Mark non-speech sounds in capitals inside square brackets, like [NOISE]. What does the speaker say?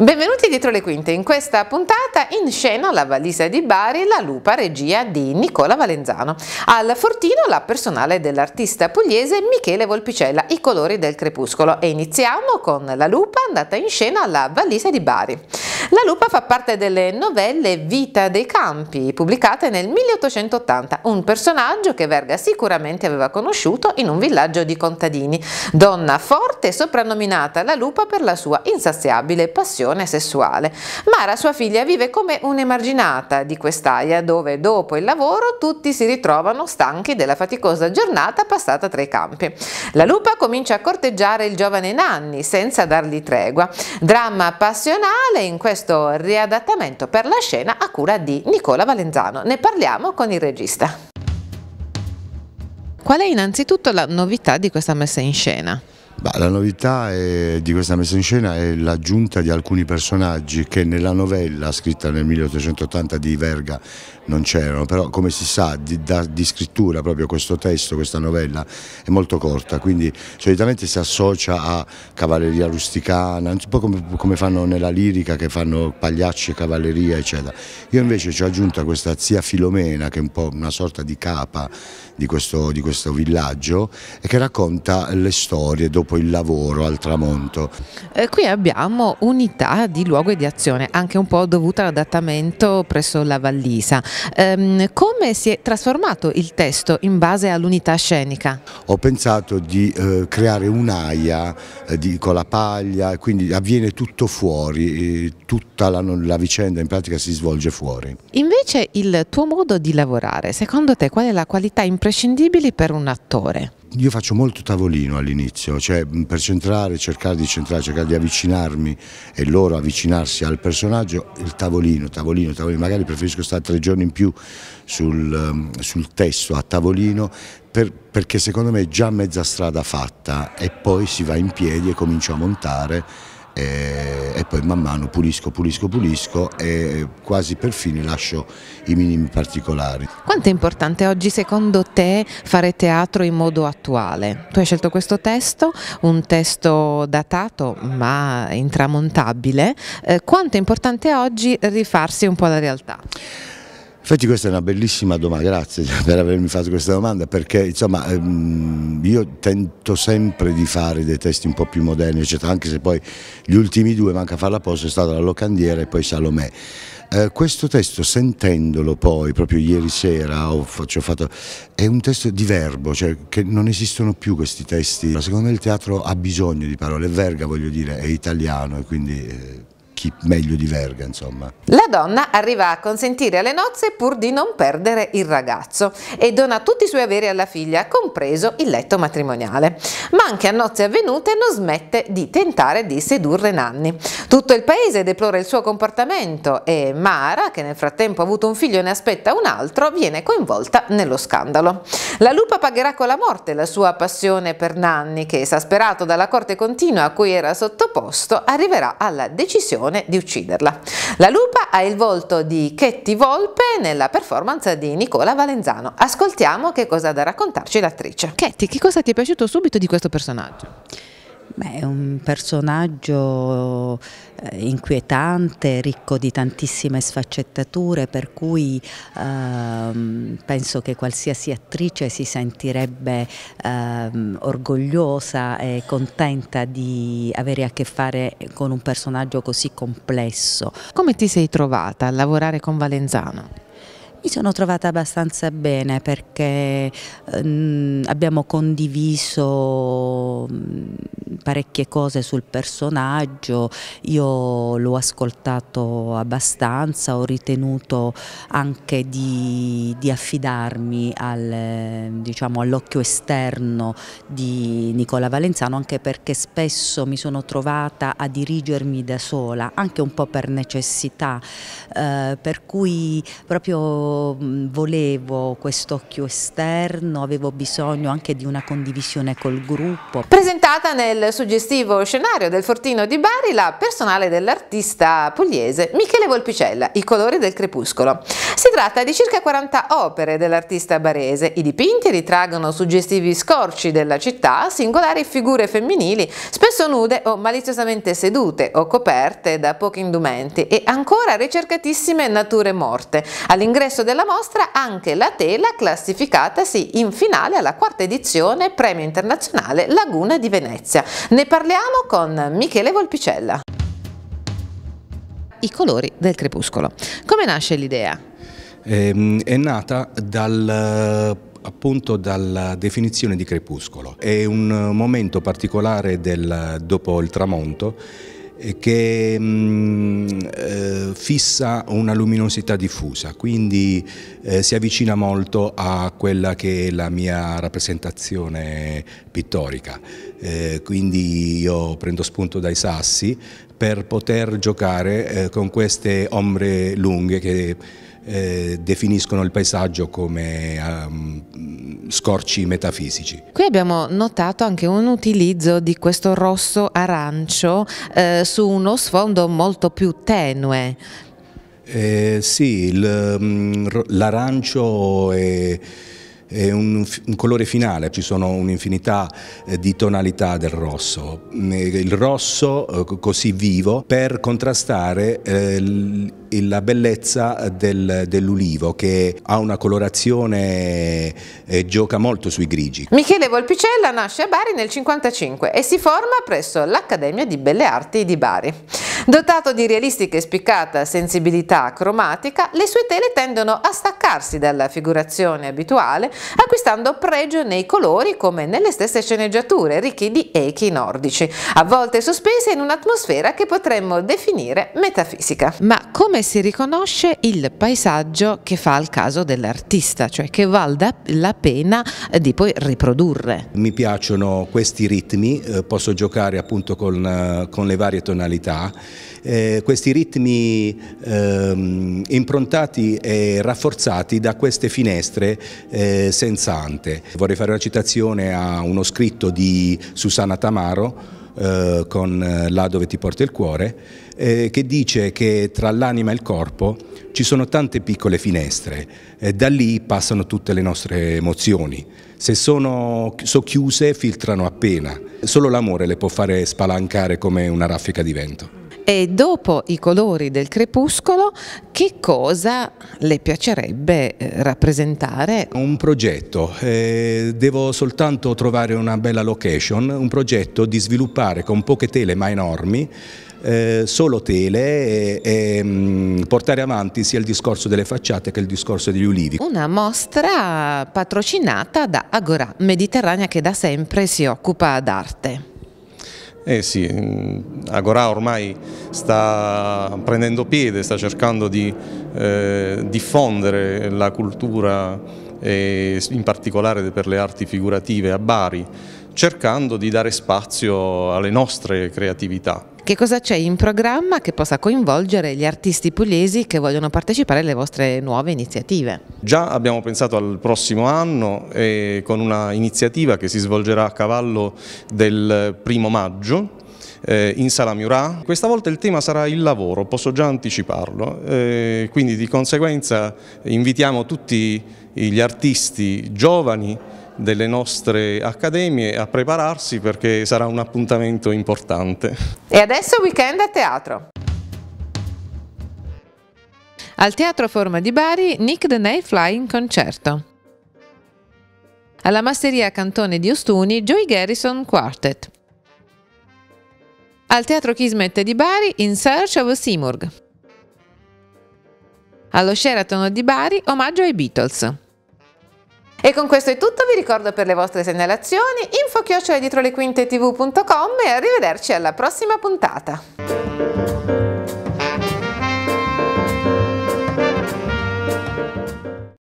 Benvenuti dietro le quinte, in questa puntata in scena la valigia di Bari, la lupa regia di Nicola Valenzano. Al fortino la personale dell'artista pugliese Michele Volpicella, i colori del crepuscolo e iniziamo con la lupa andata in scena alla valigia di Bari. La lupa fa parte delle novelle Vita dei Campi, pubblicate nel 1880, un personaggio che Verga sicuramente aveva conosciuto in un villaggio di contadini, donna forte soprannominata la lupa per la sua insaziabile passione sessuale. Mara, sua figlia, vive come un'emarginata di quest'aia dove dopo il lavoro tutti si ritrovano stanchi della faticosa giornata passata tra i campi. La lupa comincia a corteggiare il giovane Nanni senza dargli tregua. Dramma passionale in questo questo riadattamento per la scena a cura di Nicola Valenzano. Ne parliamo con il regista. Qual è innanzitutto la novità di questa messa in scena? Bah, la novità è, di questa messa in scena è l'aggiunta di alcuni personaggi che nella novella scritta nel 1880 di Verga non c'erano, però come si sa di, da, di, scrittura proprio questo testo, questa novella è molto corta, quindi solitamente si associa a cavalleria rusticana, un po' come, come fanno nella lirica che fanno pagliacci e cavalleria eccetera. Io invece ci ho aggiunta questa zia Filomena che è un po' una sorta di capa di questo, di questo villaggio e che racconta le storie dopo dopo il lavoro al tramonto. Eh, qui abbiamo unità di luogo e di azione, anche un po' dovuta all'adattamento presso la Vallisa. Ehm, come si è trasformato il testo in base all'unità scenica? Ho pensato di eh, creare un'aia eh, con la paglia, quindi avviene tutto fuori, tutta la, la vicenda in pratica si svolge fuori. Invece il tuo modo di lavorare, secondo te qual è la qualità imprescindibile per un attore? io faccio molto tavolino all'inizio, cioè per centrare, cercare di centrare, cercare di avvicinarmi e loro avvicinarsi al personaggio, il tavolino, tavolino, tavolino, magari preferisco stare tre giorni in più sul, sul testo a tavolino per, perché secondo me è già mezza strada fatta e poi si va in piedi e comincio a montare e, e, poi man mano pulisco, pulisco, pulisco e quasi per fine lascio i minimi particolari. Quanto è importante oggi secondo te fare teatro in modo attuale? Tu hai scelto questo testo, un testo datato ma intramontabile, eh, quanto è importante oggi rifarsi un po' la realtà? Infatti questa è una bellissima domanda, grazie [LAUGHS] per avermi fatto questa domanda, perché insomma ehm, io tento sempre di fare dei testi un po' più moderni, eccetera, anche se poi gli ultimi due, manca a fare la posta, è stata la locandiera e poi Salomè. Eh, questo testo, sentendolo poi, proprio ieri sera, ho, ho fatto, è un testo di verbo, cioè che non esistono più questi testi. Secondo me il teatro ha bisogno di parole, Verga voglio dire è italiano e quindi... Eh, chi meglio di Verga, insomma. La donna arriva a consentire alle nozze pur di non perdere il ragazzo e dona tutti i suoi averi alla figlia, compreso il letto matrimoniale. Ma anche a nozze avvenute non smette di tentare di sedurre Nanni. Tutto il paese deplora il suo comportamento e Mara, che nel frattempo ha avuto un figlio e ne aspetta un altro, viene coinvolta nello scandalo. La lupa pagherà con la morte la sua passione per Nanni, che esasperato dalla corte continua a cui era sottoposto, arriverà alla decisione tentazione di ucciderla. La lupa ha il volto di Ketty Volpe nella performance di Nicola Valenzano. Ascoltiamo che cosa ha da raccontarci l'attrice. Ketty, che cosa ti è piaciuto subito di questo personaggio? Beh, è un personaggio eh, inquietante, ricco di tantissime sfaccettature, per cui ehm, penso che qualsiasi attrice si sentirebbe ehm, orgogliosa e contenta di avere a che fare con un personaggio così complesso. Come ti sei trovata a lavorare con Valenzano? Mi sono trovata abbastanza bene perché ehm, abbiamo condiviso parecchie cose sul personaggio, io l'ho ascoltato abbastanza, ho ritenuto anche di, di affidarmi al, diciamo, all'occhio esterno di Nicola Valenzano anche perché spesso mi sono trovata a dirigermi da sola, anche un po' per necessità, eh, per cui proprio io mm, volevo quest'occhio esterno, avevo bisogno anche di una condivisione col gruppo. Presentata nel suggestivo scenario del Fortino di Bari la personale dell'artista pugliese Michele Volpicella, I colori del crepuscolo. Si tratta di circa 40 opere dell'artista barese. I dipinti ritraggono suggestivi scorci della città, singolari figure femminili, spesso nude o maliziosamente sedute o coperte da pochi indumenti e ancora ricercatissime nature morte. All'ingresso della mostra anche la tela classificatasi in finale alla quarta edizione Premio Internazionale Laguna di Venezia. Ne parliamo con Michele Volpicella. I colori del crepuscolo. Come nasce l'idea? Ehm, è nata dal appunto dalla definizione di crepuscolo. È un momento particolare del, dopo il tramonto eh, che mh, mm, eh, fissa una luminosità diffusa, quindi eh, si avvicina molto a quella che è la mia rappresentazione pittorica. Eh, quindi io prendo spunto dai sassi, per poter giocare eh, con queste ombre lunghe che eh, definiscono il paesaggio come um, scorci metafisici. Qui abbiamo notato anche un utilizzo di questo rosso arancio eh, su uno sfondo molto più tenue. Eh, sì, mm, l'arancio è è un, un colore finale, ci sono un'infinità eh, di tonalità del rosso. Mm, eh, il rosso eh, così vivo per contrastare la bellezza del, dell'ulivo che ha una colorazione e gioca molto sui grigi. Michele Volpicella nasce a Bari nel 1955 e si forma presso l'Accademia di Belle Arti di Bari. Dotato di realistica e spiccata sensibilità cromatica, le sue tele tendono a staccarsi dalla figurazione abituale, acquistando pregio nei colori come nelle stesse sceneggiature ricche di echi nordici, a volte sospese in un'atmosfera che potremmo definire metafisica. Ma come si riconosce il paesaggio che fa al caso dell'artista, cioè che valga la pena eh, di poi riprodurre? Mi piacciono questi ritmi, eh, posso giocare appunto con, eh, con le varie tonalità, eh, questi ritmi eh, improntati e rafforzati da queste finestre eh, senza ante. Vorrei fare una citazione a uno scritto di Susanna Tamaro eh, con eh, Là dove ti porta il cuore, eh, che dice che tra l'anima e il corpo ci sono tante piccole finestre, e da lì passano tutte le nostre emozioni, se sono socchiuse filtrano appena, solo l'amore le può fare spalancare come una raffica di vento. E dopo i colori del crepuscolo, che cosa le piacerebbe eh, rappresentare? Un progetto, eh, devo soltanto trovare una bella location, un progetto di sviluppare con poche tele ma enormi eh, solo tele e, e mh, mm, portare avanti sia il discorso delle facciate che il discorso degli ulivi. Una mostra patrocinata da Agora Mediterranea che da sempre si occupa d'arte. Eh sì, mm, Agorà ormai sta prendendo piede, sta cercando di eh, diffondere la cultura, eh, in particolare per le arti figurative a Bari, cercando di dare spazio alle nostre creatività. Che cosa c'è in programma che possa coinvolgere gli artisti pugliesi che vogliono partecipare alle vostre nuove iniziative? Già abbiamo pensato al prossimo anno eh, con una iniziativa che si svolgerà a cavallo del primo maggio eh, in Sala Murat. Questa volta il tema sarà il lavoro, posso già anticiparlo, eh, quindi di conseguenza invitiamo tutti gli artisti giovani delle nostre accademie a prepararsi perché sarà un appuntamento importante. E adesso weekend a teatro. Al Teatro Forma di Bari, Nick the Ney Fly in concerto. Alla Masseria Cantone di Ostuni, Joy Garrison Quartet. Al Teatro Kismet di Bari, In Search of a Simurg. Allo Sheraton di Bari, omaggio ai Beatles. E con questo è tutto, vi ricordo per le vostre segnalazioni info dietro le quinte tv.com e arrivederci alla prossima puntata.